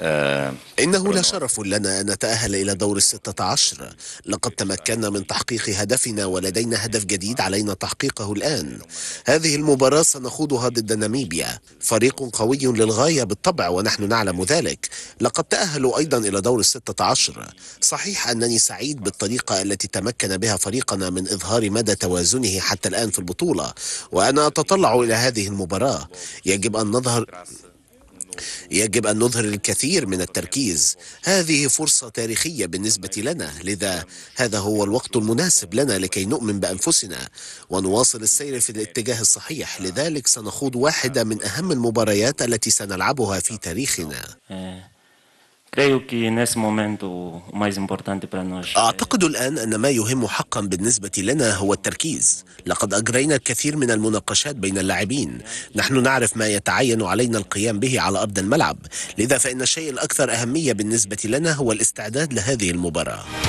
آه، إنه لشرف لنا أن نتأهل إلى دور الستة عشر لقد تمكنا من تحقيق هدفنا ولدينا هدف جديد علينا تحقيقه الآن هذه المباراة سنخوضها ضد ناميبيا فريق قوي للغاية بالطبع ونحن نعلم ذلك لقد تأهلوا أيضا إلى دور الستة عشر صحيح أنني سعيد بالطريقة التي تمكن بها فريقنا من إظهار مدى توازنه حتى الآن في البطولة وأنا أتطلع إلى هذه المباراة يجب أن نظهر يجب أن نظهر الكثير من التركيز هذه فرصة تاريخية بالنسبة لنا لذا هذا هو الوقت المناسب لنا لكي نؤمن بأنفسنا ونواصل السير في الاتجاه الصحيح لذلك سنخوض واحدة من أهم المباريات التي سنلعبها في تاريخنا آه. أعتقد الآن أن ما يهم حقا بالنسبة لنا هو التركيز. لقد أجرينا الكثير من المناقشات بين اللاعبين. نحن نعرف ما يتعين علينا القيام به على أرض الملعب. لذا فإن الشيء الأكثر أهمية بالنسبة لنا هو الاستعداد لهذه المباراة.